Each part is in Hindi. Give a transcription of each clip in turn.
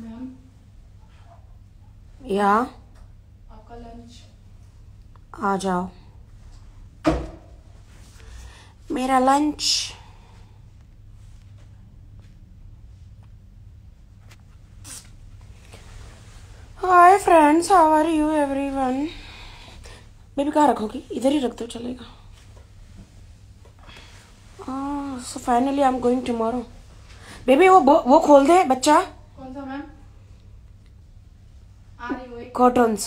मैम या आपका लंच आ जाओ मेरा lunch hi friends how are you everyone baby कहाँ रखोगी इधर ही रख दो चलेगा so finally I am going tomorrow baby वो वो खोल दे बच्चा कॉटन्स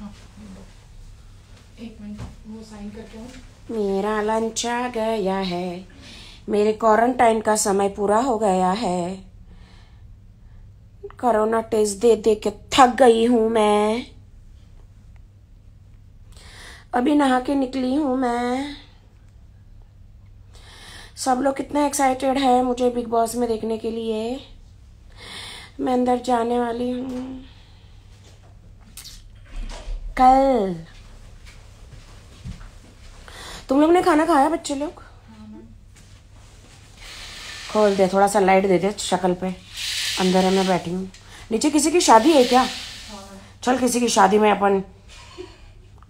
हाँ, मेरा लंच आ गया है मेरे क्वारंटाइन का समय पूरा हो गया है कोरोना टेस्ट दे दे के थक गई हूं मैं अभी नहा के निकली हूं मैं सब लोग कितना एक्साइटेड है मुझे बिग बॉस में देखने के लिए मैं अंदर जाने वाली हूँ कल तुम लोग ने खाना खाया बच्चे लोग खोल दे थोड़ा सा लाइट दे दे शक्ल पे अंदर है मैं बैठी हूँ नीचे किसी की शादी है क्या चल किसी की शादी में अपन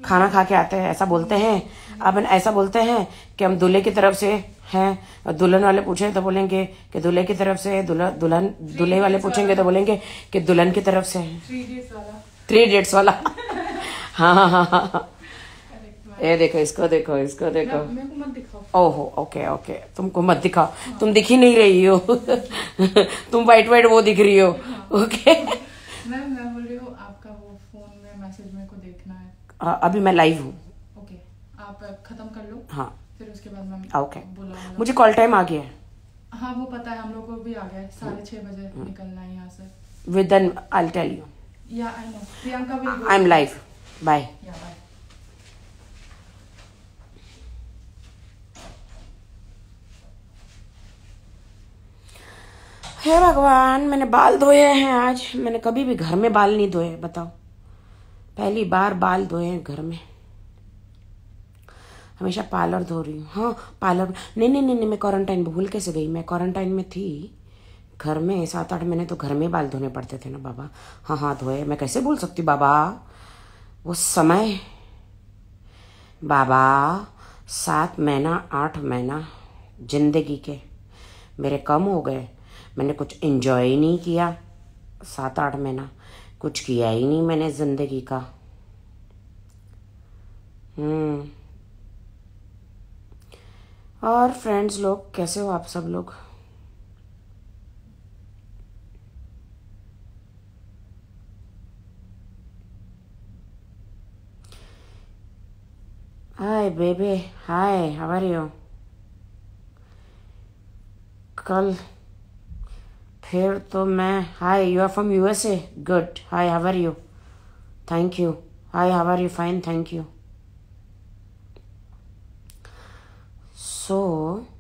खाना खा के आते हैं ऐसा बोलते हैं अपन ऐसा बोलते हैं कि हम दूल्हे की तरफ से हैं दुल्हन वाले पूछे तो बोलेंगे कि दूल्हे की तरफ से दुल्हन दूल्हे वाले पूछेंगे तो बोलेंगे कि दुल्हन की तरफ से है थ्री डेट्स वाला हाँ हाँ हाँ, हाँ। ये देखो इसको देखो इसको देखो ओहो ओके ओके तुमको मत दिखाओ तुम दिख ही नहीं रही हो तुम वाइट वाइट वो दिख रही हो हाँ। ओके मैं बोल रही हूँ आपका वो फोन में मैसेज मेरे को देखना है हाँ, अभी मैं लाइव हूँ हाँ फिर उसके बाद मैम ओके हाँ, मुझे कॉल टाइम आ गया है हाँ वो पता है हम लोग को भी आ गया है साढ़े छह बजे हम्म। निकलना है यहाँ से with an I tell you या आई नो प्रियंका भी आई एम लाइव बाय हे भगवान मैंने बाल धोए हैं आज मैंने कभी भी घर में बाल नहीं धोए बताओ पहली बार बाल धोए हैं घर में हमेशा पार्लर धो रही हूँ हाँ पार्लर नहीं नहीं नहीं नहीं मैं क्वारंटाइन में भूल कैसे गई मैं क्वारंटाइन में थी घर में सात आठ महीने तो घर में बाल धोने पड़ते थे ना बाबा हाँ हाँ धोए मैं कैसे भूल सकती बाबा वो समय बाबा सात महीना आठ महीना जिंदगी के मेरे कम हो गए मैंने कुछ इन्जॉय ही नहीं किया सात आठ महीना कुछ किया ही नहीं मैंने ज़िंदगी का हम्म और फ्रेंड्स लोग कैसे हो आप सब लोग हाय बेबे हाय हाउ यू कल फिर तो मैं hi you are from USA good hi how are you thank you hi how are you fine thank you so so,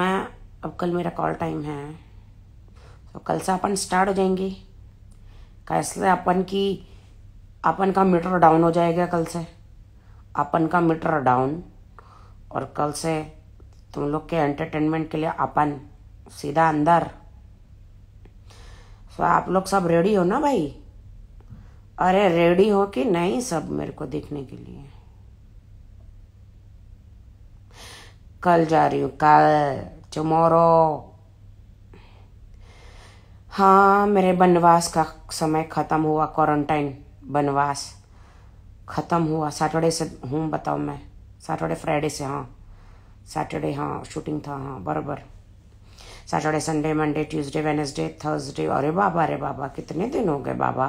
मैं अब कल मेरा कॉल टाइम है तो कल से अपन स्टार्ट हो जाएंगे कैसे अपन की अपन का मीटर डाउन हो जाएगा कल से अपन का मीटर डाउन और कल से तुम लोग के एंटरटेनमेंट के लिए अपन सीधा अंदर सो आप लोग सब रेडी हो ना भाई अरे रेडी हो कि नहीं सब मेरे को देखने के लिए कल जा रही हूँ कल टमोरो हाँ मेरे बनवास का समय ख़त्म हुआ क्वारंटाइन बनवास ख़त्म हुआ सैटरडे से हूँ बताओ मैं सैटरडे फ्राइडे से हाँ सैटरडे हाँ शूटिंग था हाँ बराबर Saturday Sunday Monday Tuesday Wednesday Thursday अरे बाबा अरे बाबा कितने दिन हो गए बाबा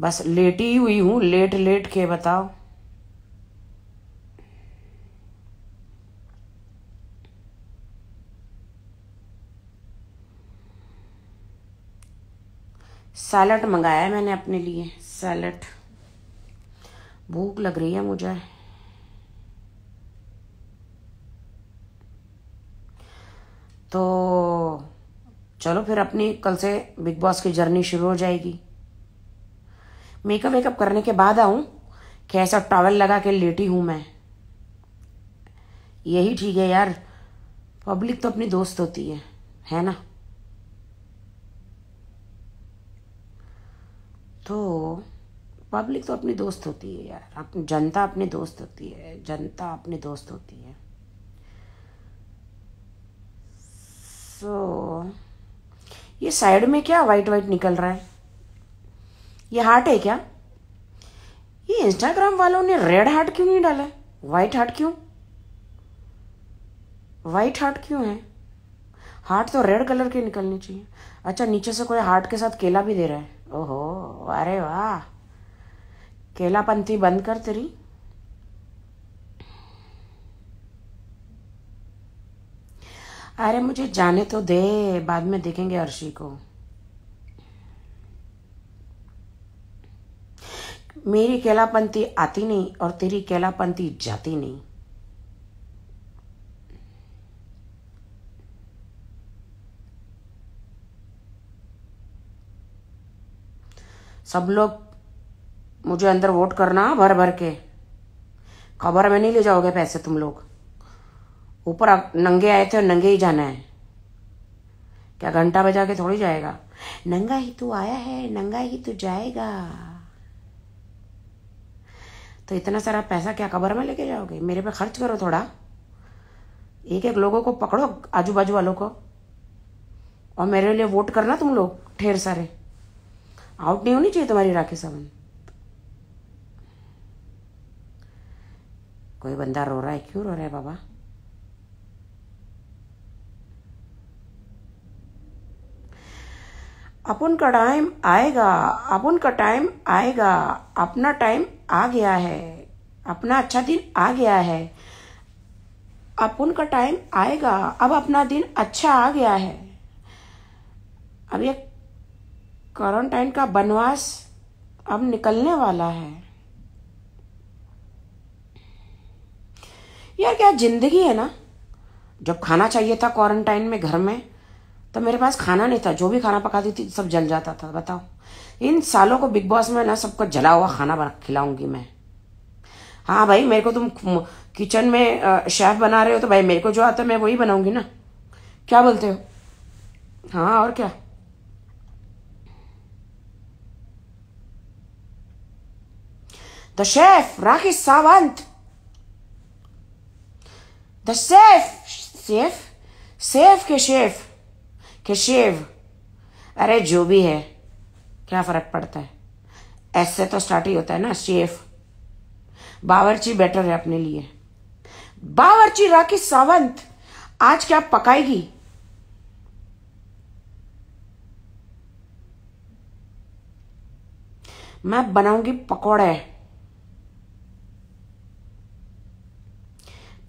बस लेट ही हुई हूँ लेट लेट के बताओ सैलड मंगाया है मैंने अपने लिए सैलड भूख लग रही है मुझे तो चलो फिर अपनी कल से बिग बॉस की जर्नी शुरू हो जाएगी मेकअप वेकअप करने के बाद आऊं कैसा टॉवल लगा के लेटी हूं मैं यही ठीक है यार पब्लिक तो अपनी दोस्त होती है है ना तो पब्लिक तो अपनी दोस्त होती है यार अपनी जनता अपनी दोस्त होती है जनता अपनी दोस्त होती है सो so, ये साइड में क्या वाइट वाइट निकल रहा है ये हार्ट है क्या ये इंस्टाग्राम वालों ने रेड हार्ट क्यों नहीं डाला वाइट हार्ट क्यों वाइट हार्ट क्यों है हार्ट तो रेड कलर के निकलने चाहिए अच्छा नीचे से कोई हार्ट के साथ केला भी दे रहा है ओहो अरे वाह केलापंथी बंद कर तेरी अरे मुझे जाने तो दे बाद में देखेंगे अर्शी को मेरी केलापंथी आती नहीं और तेरी केलापंथी जाती नहीं सब लोग मुझे अंदर वोट करना भर भर के खबर में नहीं ले जाओगे पैसे तुम लोग ऊपर नंगे आए थे और नंगे ही जाना है क्या घंटा बजा के थोड़ी जाएगा नंगा ही तो आया है नंगा ही तो जाएगा तो इतना सारा पैसा क्या कबर में लेके जाओगे मेरे पे खर्च करो थोड़ा एक एक लोगों को पकड़ो आजू बाजू वालों को और मेरे लिए वोट करना तुम लोग ढेर सारे आउट नहीं होनी चाहिए तुम्हारी राखी सावंत कोई बंदा रो रहा है क्यों रो रहा है बाबा अपन का टाइम आएगा अपन का टाइम आएगा अपना टाइम आ गया है अपना अच्छा दिन आ गया है अपन का टाइम आएगा अब अपना दिन अच्छा आ गया है अब ये क्वारंटाइन का बनवास अब निकलने वाला है यार क्या जिंदगी है ना जब खाना चाहिए था क्वारंटाइन में घर में तो मेरे पास खाना नहीं था जो भी खाना पकाती थी सब जल जाता था बताओ इन सालों को बिग बॉस में ना सबको जला हुआ खाना बना खिलाऊंगी मैं हाँ भाई मेरे को तुम किचन में शेफ बना रहे हो तो भाई मेरे को जो आता है मैं वही बनाऊंगी ना क्या बोलते हो हाँ और क्या The chef, Rakesh Sawant. The chef, chef, chef के शेफ के शेव अरे जो भी है क्या फर्क पड़ता है ऐसे तो स्टार्ट ही होता है ना शेफ बावरची बेटर है अपने लिए बावरची राखी सावंत आज क्या पकाएगी मैं बनाऊंगी पकौड़े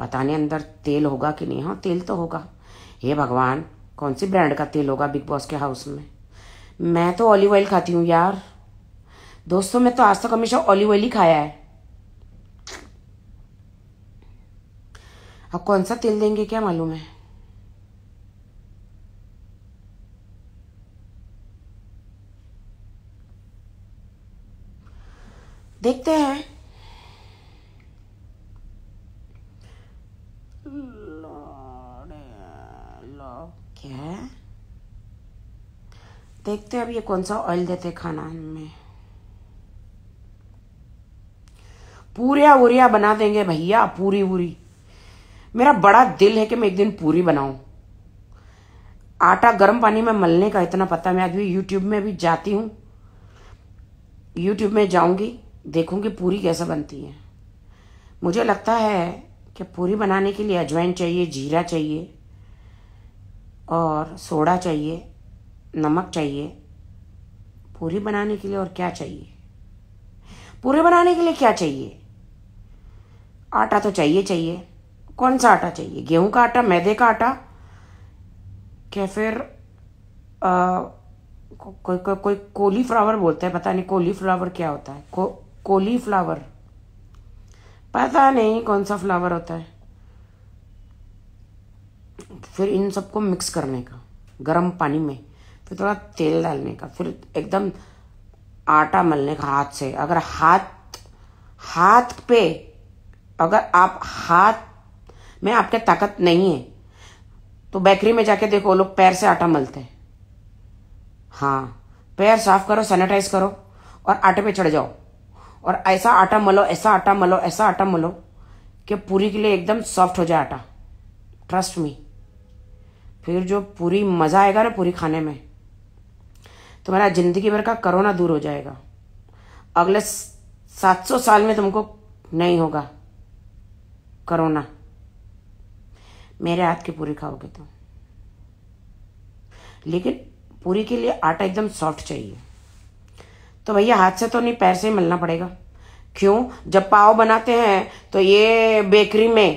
पता नहीं अंदर तेल होगा कि नहीं हाँ तेल तो होगा हे भगवान कौन सी ब्रांड का तेल होगा बिग बॉस के हाउस में मैं तो ऑलिव ऑयल खाती हूँ यार दोस्तों मैं तो आज तक हमेशा ऑलिव ऑयल ही खाया है अब कौन सा तेल देंगे क्या मालूम है देखते हैं देखते हैं अब ये कौन सा ऑयल देते खाना में पूरिया वूरिया बना देंगे भैया पूरी वूरी मेरा बड़ा दिल है कि मैं एक दिन पूरी बनाऊं आटा गर्म पानी में मलने का इतना पता मैं आज भी यूट्यूब में भी जाती हूं यूट्यूब में जाऊंगी देखूंगी पूरी कैसे बनती है मुझे लगता है कि पूरी बनाने के लिए अजवाइन चाहिए जीरा चाहिए और सोडा चाहिए नमक चाहिए पूरी बनाने के लिए और क्या चाहिए पूरे बनाने के लिए क्या चाहिए आटा तो चाहिए चाहिए कौन सा आटा चाहिए गेहूं का आटा मैदे का आटा क्या फिर कोई कोई को, को, कोली फ्लावर बोलते हैं पता नहीं कोली फ्लावर क्या होता है को कोली फ्लावर पता नहीं कौन सा फ्लावर होता है फिर इन सबको मिक्स करने का गर्म पानी में फिर थोड़ा तेल डालने का फिर एकदम आटा मलने का हाथ से अगर हाथ हाथ पे अगर आप हाथ में आपके ताकत नहीं है तो बेकरी में जाके देखो लोग पैर से आटा मलते हैं हाँ पैर साफ करो सैनिटाइज करो और आटे पे चढ़ जाओ और ऐसा आटा मलो ऐसा आटा मलो ऐसा आटा मलो कि पूरी के लिए एकदम सॉफ्ट हो जाए आटा ट्रस्ट मी फिर जो पूरी मज़ा आएगा ना पूरी खाने में तुम्हारा जिंदगी भर का करोना दूर हो जाएगा अगले सात सौ साल में तुमको नहीं होगा करोना मेरे हाथ की पूरी खाओगे तुम लेकिन पूरी के लिए आटा एकदम सॉफ्ट चाहिए तो भैया हाथ से तो नहीं पैर से ही मलना पड़ेगा क्यों जब पाव बनाते हैं तो ये बेकरी में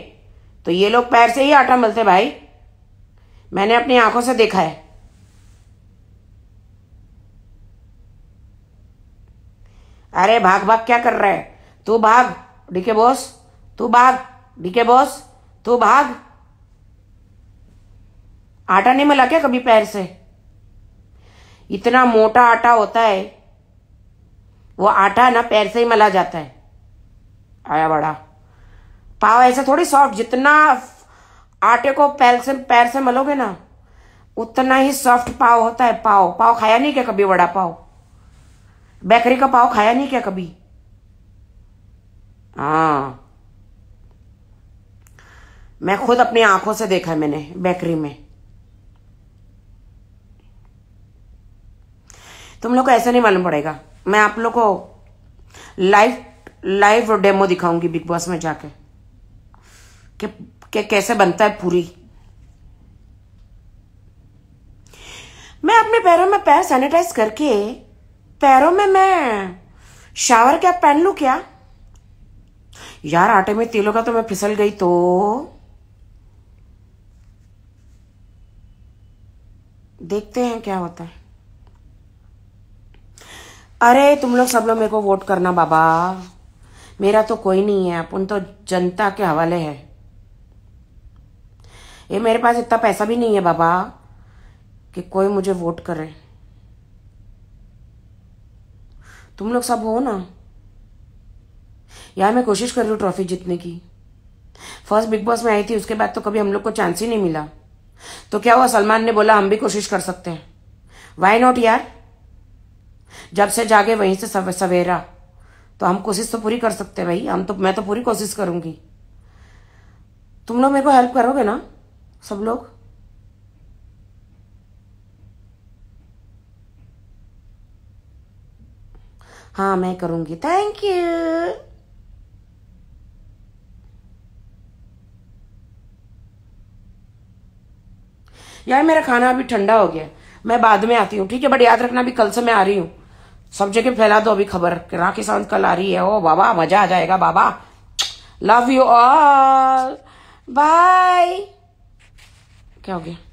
तो ये लोग पैर से ही आटा मलते भाई मैंने अपनी आंखों से देखा है अरे भाग भाग क्या कर रहा है तू भाग डीके बोस तू भाग डीके बोस तू भाग आटा नहीं मिला क्या कभी पैर से इतना मोटा आटा होता है वो आटा ना पैर से ही मला जाता है आया बड़ा पाव ऐसे थोड़ी सॉफ्ट जितना आटे को पैर से पैर से मलोगे ना उतना ही सॉफ्ट पाव होता है पाव पाव खाया नहीं क्या कभी वड़ा पाव बेकरी का पाव खाया नहीं क्या कभी हाँ मैं खुद अपनी आंखों से देखा है मैंने बेकरी में तुम लोग को ऐसा नहीं मालूम पड़ेगा मैं आप लोग को लाइव लाइव डेमो दिखाऊंगी बिग बॉस में जाके कि, के कैसे बनता है पूरी मैं अपने पैरों में पैर सैनिटाइज करके पैरों में मैं शावर क्या पहन लू क्या यार आटे में तेलों का तो मैं फिसल गई तो देखते हैं क्या होता है अरे तुम लोग सब लोग मेरे को वोट करना बाबा मेरा तो कोई नहीं है अपन तो जनता के हवाले है ये मेरे पास इतना पैसा भी नहीं है बाबा कि कोई मुझे वोट करे तुम लोग सब हो ना यार मैं कोशिश कर रही हूँ ट्रॉफी जीतने की फर्स्ट बिग बॉस में आई थी उसके बाद तो कभी हम लोग को चांस ही नहीं मिला तो क्या हुआ सलमान ने बोला हम भी कोशिश कर सकते हैं वाई नॉट यार जब से जागे वहीं से सवेरा तो हम कोशिश तो पूरी कर सकते हैं भाई हम तो मैं तो पूरी कोशिश करूंगी तुम लोग मेरे को हेल्प करोगे ना सब लोग हाँ मैं करूंगी थैंक यू यार मेरा खाना अभी ठंडा हो गया मैं बाद में आती हूँ ठीक है बट याद रखना अभी कल से मैं आ रही हूँ सब जगह फैला दो अभी खबर राखी सावंत कल आ रही है ओ बाबा मजा आ जाएगा बाबा लव यू ऑल बाय क्या हो गया